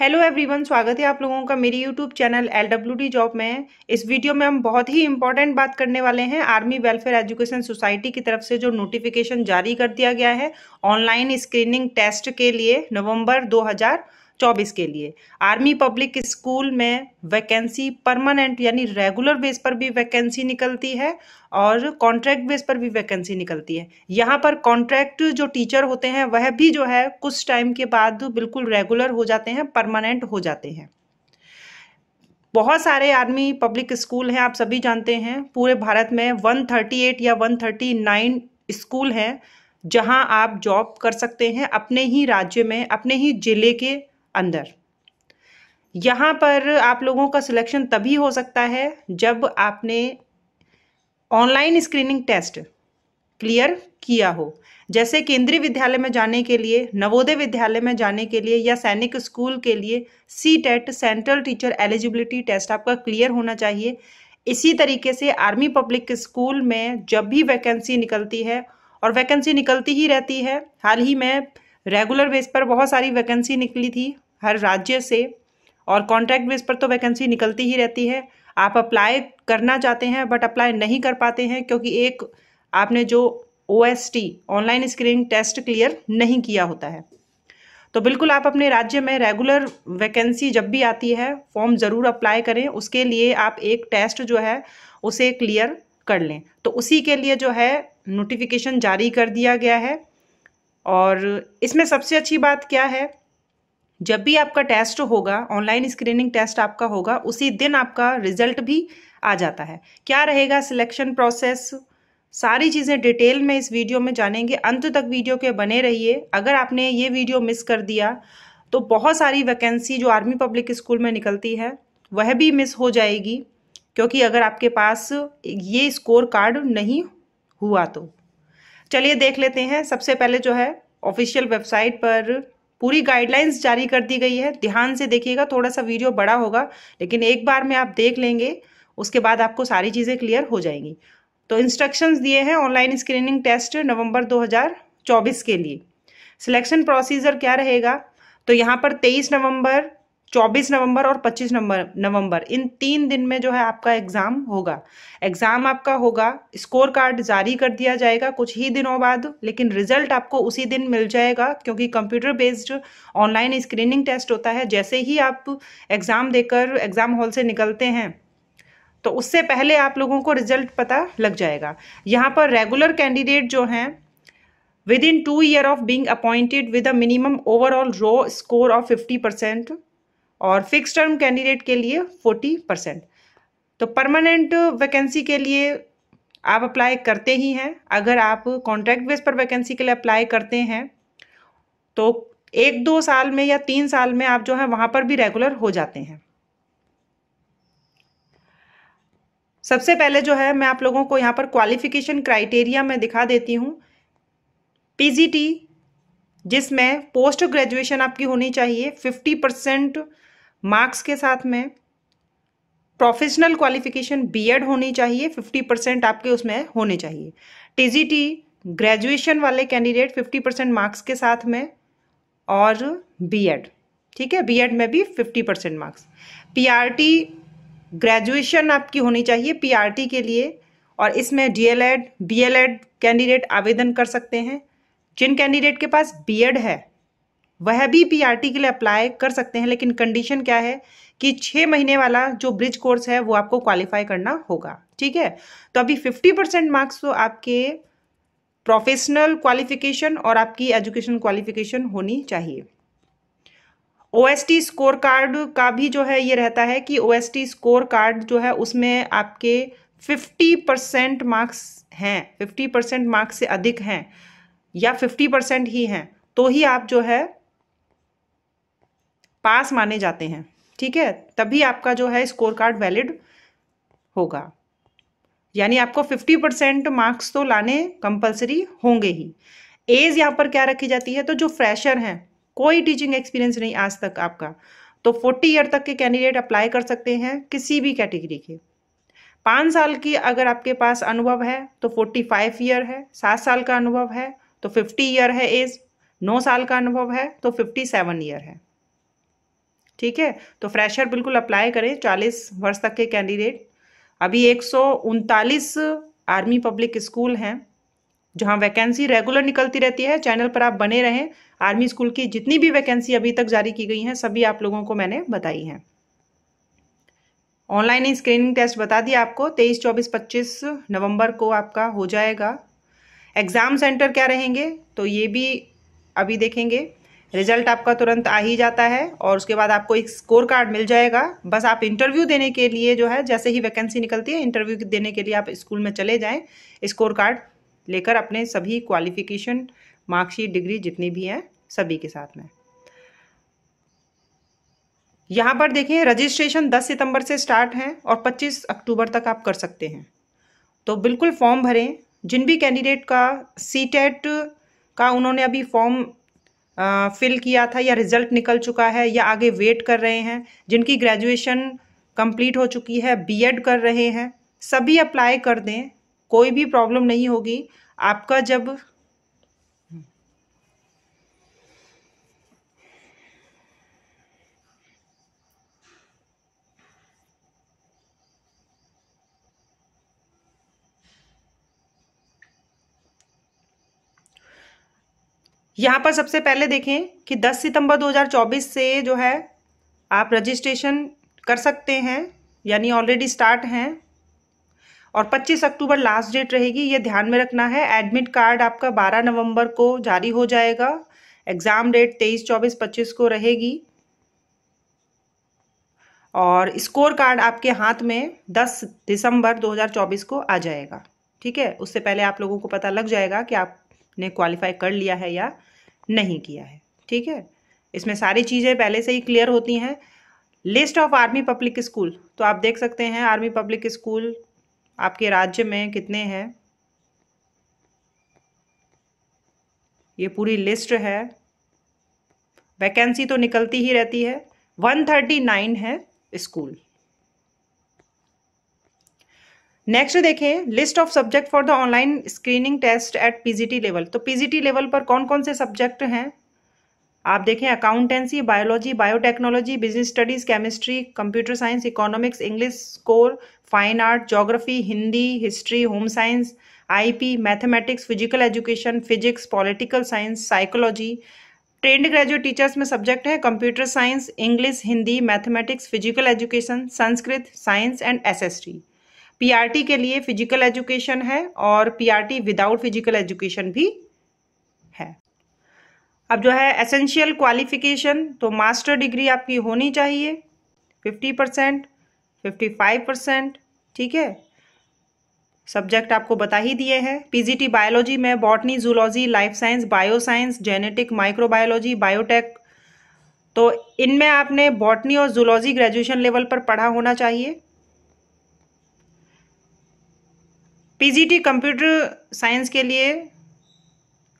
hello everyone स्वागत है आप लोगों का मेरी YouTube channel L W D job में इस वीडियो में हम बहुत ही इंपॉर्टेंट बात करने वाले हैं आर्मी वेलफेयर एजुकेशन सोसाइटी की तरफ से जो नोटिफिकेशन जारी कर दिया गया है ऑनलाइन स्क्रीनिंग टेस्ट के लिए नवंबर चौबीस के लिए आर्मी पब्लिक स्कूल में वैकेंसी परमानेंट यानी रेगुलर बेस पर भी वैकेंसी निकलती है और कॉन्ट्रैक्ट बेस पर भी वैकेंसी निकलती है यहाँ पर कॉन्ट्रैक्ट जो टीचर होते हैं वह भी जो है कुछ टाइम के बाद बिल्कुल रेगुलर हो जाते हैं परमानेंट हो जाते हैं बहुत सारे आर्मी पब्लिक स्कूल हैं आप सभी जानते हैं पूरे भारत में 138 या 139 स्कूल हैं जहां आप जॉब कर सकते हैं अपने ही राज्य में अपने ही ज़िले के अंदर यहाँ पर आप लोगों का सिलेक्शन तभी हो सकता है जब आपने ऑनलाइन स्क्रीनिंग टेस्ट क्लियर किया हो जैसे केंद्रीय विद्यालय में जाने के लिए नवोदय विद्यालय में जाने के लिए या सैनिक स्कूल के लिए C TET central teacher eligibility test आपका क्लियर होना चाहिए इसी तरीके से आर्मी पब्लिक स्कूल में जब भी वैकेंसी निकलती है और वैकेंसी निकलती ही रहती है हाल ही में रेगुलर बेस पर बहुत सारी वैकेंसी निकली थी हर राज्य से और कॉन्ट्रैक्ट बेस पर तो वैकेंसी निकलती ही रहती है आप अप्लाई करना चाहते हैं बट अप्लाई नहीं कर पाते हैं क्योंकि एक आपने जो ओ ऑनलाइन स्क्रीनिंग टेस्ट क्लियर नहीं किया होता है तो बिल्कुल आप अपने राज्य में रेगुलर वैकेंसी जब भी आती है फॉर्म ज़रूर अप्लाई करें उसके लिए आप एक टेस्ट जो है उसे क्लियर कर लें तो उसी के लिए जो है नोटिफिकेशन जारी कर दिया गया है और इसमें सबसे अच्छी बात क्या है जब भी आपका टेस्ट होगा ऑनलाइन स्क्रीनिंग टेस्ट आपका होगा उसी दिन आपका रिजल्ट भी आ जाता है क्या रहेगा सिलेक्शन प्रोसेस सारी चीज़ें डिटेल में इस वीडियो में जानेंगे अंत तक वीडियो के बने रहिए अगर आपने ये वीडियो मिस कर दिया तो बहुत सारी वैकेंसी जो आर्मी पब्लिक स्कूल में निकलती है वह भी मिस हो जाएगी क्योंकि अगर आपके पास ये स्कोर कार्ड नहीं हुआ तो चलिए देख लेते हैं सबसे पहले जो है ऑफिशियल वेबसाइट पर पूरी गाइडलाइंस जारी कर दी गई है ध्यान से देखिएगा थोड़ा सा वीडियो बड़ा होगा लेकिन एक बार में आप देख लेंगे उसके बाद आपको सारी चीज़ें क्लियर हो जाएंगी तो इंस्ट्रक्शंस दिए हैं ऑनलाइन स्क्रीनिंग टेस्ट नवंबर 2024 के लिए सिलेक्शन प्रोसीजर क्या रहेगा तो यहाँ पर 23 नवंबर 24 नवंबर और 25 नवंबर नवंबर इन तीन दिन में जो है आपका एग्ज़ाम होगा एग्ज़ाम आपका होगा स्कोर कार्ड जारी कर दिया जाएगा कुछ ही दिनों बाद लेकिन रिजल्ट आपको उसी दिन मिल जाएगा क्योंकि computer based online screening test होता है जैसे ही आप एग्ज़ाम देकर एग्ज़ाम हॉल से निकलते हैं तो उससे पहले आप लोगों को रिजल्ट पता लग जाएगा यहाँ पर रेगुलर कैंडिडेट जो हैं within two year of being appointed with a minimum overall raw score of fifty percent और फिक्स टर्म कैंडिडेट के लिए फोर्टी परसेंट तो परमानेंट वैकेंसी के लिए आप अप्लाई करते ही हैं अगर आप कॉन्ट्रैक्ट बेस पर वैकेंसी के लिए अप्लाई करते हैं तो एक दो साल में या तीन साल में आप जो है वहाँ पर भी रेगुलर हो जाते हैं सबसे पहले जो है मैं आप लोगों को यहाँ पर क्वालिफिकेशन क्राइटेरिया में दिखा देती हूँ पीजीटी जिसमें पोस्ट ग्रेजुएशन आपकी होनी चाहिए फिफ्टी परसेंट मार्क्स के साथ में प्रोफेशनल क्वालिफिकेशन बीएड होनी चाहिए 50 परसेंट आपके उसमें होने चाहिए टीजीटी ग्रेजुएशन वाले कैंडिडेट 50 परसेंट मार्क्स के साथ में और बीएड ठीक है बीएड में भी 50 परसेंट मार्क्स पीआरटी ग्रेजुएशन आपकी होनी चाहिए पीआरटी के लिए और इसमें डीएलएड बीएलएड कैंडिडेट आवेदन कर सकते हैं जिन कैंडिडेट के पास बी है वह भी पीआरटी के लिए अप्लाई कर सकते हैं लेकिन कंडीशन क्या है कि छः महीने वाला जो ब्रिज कोर्स है वो आपको क्वालिफाई करना होगा ठीक है तो अभी फिफ्टी परसेंट मार्क्स तो आपके प्रोफेशनल क्वालिफिकेशन और आपकी एजुकेशन क्वालिफिकेशन होनी चाहिए ओ स्कोर कार्ड का भी जो है ये रहता है कि ओ स्कोर कार्ड जो है उसमें आपके फिफ्टी परसेंट मार्क्स हैं फिफ्टी परसेंट मार्क्स से अधिक हैं या फिफ्टी परसेंट ही हैं तो ही आप जो है पास माने जाते हैं ठीक है तभी आपका जो है स्कोर कार्ड वैलिड होगा यानी आपको 50 परसेंट मार्क्स तो लाने कंपलसरी होंगे ही एज यहाँ पर क्या रखी जाती है तो जो फ्रेशर हैं कोई टीचिंग एक्सपीरियंस नहीं आज तक आपका तो 40 ईयर तक के कैंडिडेट अप्लाई कर सकते हैं किसी भी कैटेगरी के पाँच साल की अगर आपके पास अनुभव है तो 45 ईयर है सात साल का अनुभव है तो 50 ईयर है एज नौ साल का अनुभव है तो 57 ईयर है ठीक है तो फ्रेशर बिल्कुल अप्लाई करें चालीस वर्ष तक के कैंडिडेट अभी एक आर्मी पब्लिक स्कूल हैं जहां वैकेंसी रेगुलर निकलती रहती है चैनल पर आप बने रहें आर्मी स्कूल की जितनी भी वैकेंसी अभी तक जारी की गई हैं सभी आप लोगों को मैंने बताई हैं ऑनलाइन स्क्रीनिंग टेस्ट बता दिया आपको तेईस चौबीस पच्चीस नवंबर को आपका हो जाएगा एग्ज़ाम सेंटर क्या रहेंगे तो ये भी अभी देखेंगे रिजल्ट आपका तुरंत आ ही जाता है और उसके बाद आपको एक स्कोर कार्ड मिल जाएगा बस आप इंटरव्यू देने के लिए जो है जैसे ही वैकेंसी निकलती है इंटरव्यू देने के लिए आप स्कूल में चले जाएँ स्कोर कार्ड लेकर अपने सभी क्वालिफिकेशन मार्कशीट डिग्री जितनी भी हैं सभी के साथ में यहाँ पर देखिए रजिस्ट्रेशन 10 सितंबर से स्टार्ट है और 25 अक्टूबर तक आप कर सकते हैं तो बिल्कुल फॉर्म भरें जिन भी कैंडिडेट का सी टेट e का उन्होंने अभी फॉर्म फिल किया था या रिजल्ट निकल चुका है या आगे वेट कर रहे हैं जिनकी ग्रेजुएशन कंप्लीट हो चुकी है बीएड कर रहे हैं सभी अप्लाई कर दें कोई भी प्रॉब्लम नहीं होगी आपका जब यहाँ पर सबसे पहले देखें कि 10 सितंबर 2024 से जो है आप रजिस्ट्रेशन कर सकते हैं यानी ऑलरेडी स्टार्ट हैं और 25 अक्टूबर लास्ट डेट रहेगी ये ध्यान में रखना है एडमिट कार्ड आपका 12 नवंबर को जारी हो जाएगा एग्ज़ाम डेट 23, 24, 25 को रहेगी और स्कोर कार्ड आपके हाथ में 10 दिसंबर 2024 को आ जाएगा ठीक है उससे पहले आप लोगों को पता लग जाएगा कि आपने क्वालिफाई कर लिया है या नहीं किया है ठीक है इसमें सारी चीज़ें पहले से ही क्लियर होती हैं list of Army Public School तो आप देख सकते हैं आर्मी पब्लिक स्कूल आपके राज्य में कितने हैं ये पूरी लिस्ट है वैकेंसी तो निकलती ही रहती है वन थर्टी नाइन है स्कूल नेक्स्ट देखें list of subject for the online screening test at PGT level तो पीजीटी लेवल पर कौन कौन से सब्जेक्ट हैं आप देखें accountancy biology biotechnology business studies chemistry computer science economics English score fine art geography Hindi history home science IP mathematics physical education physics political science psychology trained graduate teachers में subject है computer science English Hindi mathematics physical education Sanskrit science and SST PRT के लिए physical education है और PRT without physical education भी है अब जो है एसेंशियल क्वालिफिकेशन तो मास्टर डिग्री आपकी होनी चाहिए fifty percent fifty five percent ठीक है सब्जेक्ट आपको बता ही दिए हैं पीजीटी बायोलॉजी में botany zoology life science bio science genetic microbiology biotech तो इनमें आपने बॉटनी और जूलॉजी ग्रेजुएशन लेवल पर पढ़ा होना चाहिए पीजीटी कंप्यूटर साइंस के लिए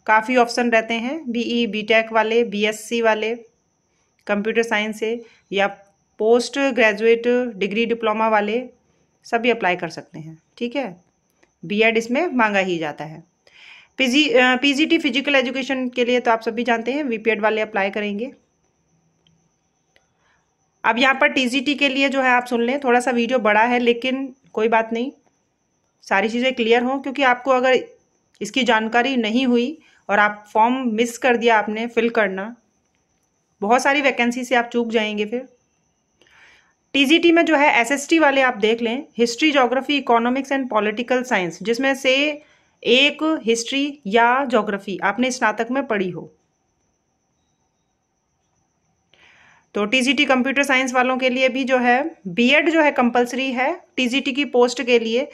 काफ़ी ऑप्शन रहते हैं बीई बीटेक e, वाले बीएससी वाले कंप्यूटर साइंस से या पोस्ट ग्रेजुएट डिग्री डिप्लोमा वाले सभी अप्लाई कर सकते हैं ठीक है बीएड e इसमें मांगा ही जाता है पीजी पीजीटी फिजिकल एजुकेशन के लिए तो आप सभी जानते हैं वीपीएड e वाले अप्लाई करेंगे अब यहाँ पर टीजीटी के लिए जो है आप सुन लें थोड़ा सा वीडियो बड़ा है लेकिन कोई बात नहीं सारी चीज़ें क्लियर हों क्योंकि आपको अगर इसकी जानकारी नहीं हुई और आप फॉर्म मिस कर दिया आपने फिल करना बहुत सारी वैकेंसी से आप चूक जाएंगे फिर टीजीटी में जो है एसएसटी वाले आप देख लें history geography economics and political science जिसमें से एक हिस्ट्री या जोग्राफी आपने स्नातक में पढ़ी हो तो टीजीटी कंप्यूटर साइंस वालों के लिए भी जो है बीएड जो है कंपलसरी है टीजीटी की पोस्ट के लिए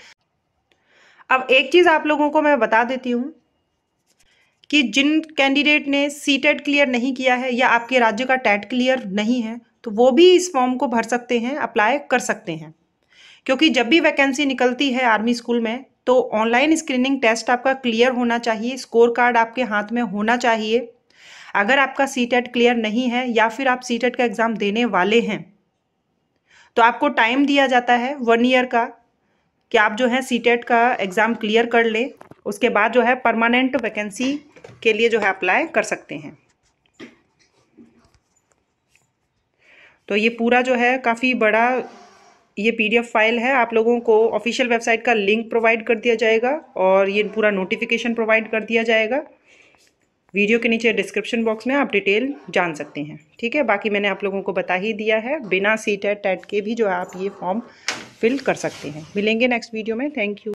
अब एक चीज़ आप लोगों को मैं बता देती हूँ कि जिन कैंडिडेट ने सी टेट क्लियर नहीं किया है या आपके राज्य का टेट क्लियर नहीं है तो वो भी इस फॉर्म को भर सकते हैं अप्लाई कर सकते हैं क्योंकि जब भी वैकेंसी निकलती है आर्मी स्कूल में तो ऑनलाइन स्क्रीनिंग टेस्ट आपका क्लियर होना चाहिए स्कोर कार्ड आपके हाथ में होना चाहिए अगर आपका सी टेट क्लियर नहीं है या फिर आप सी टेट का एग्ज़ाम देने वाले हैं तो आपको टाइम दिया जाता है वन ईयर का कि आप जो है सी e का एग्ज़ाम क्लियर कर ले उसके बाद जो है परमानेंट वैकेंसी के लिए जो है अप्लाई कर सकते हैं तो ये पूरा जो है काफ़ी बड़ा ये पीडीएफ फाइल है आप लोगों को ऑफिशियल वेबसाइट का लिंक प्रोवाइड कर दिया जाएगा और ये पूरा नोटिफिकेशन प्रोवाइड कर दिया जाएगा वीडियो के नीचे डिस्क्रिप्शन बॉक्स में आप डिटेल जान सकते हैं ठीक है बाकी मैंने आप लोगों को बता ही दिया है बिना सी टेट टेट के भी जो है आप ये फॉर्म फिल कर सकते हैं मिलेंगे नेक्स्ट वीडियो में थैंक यू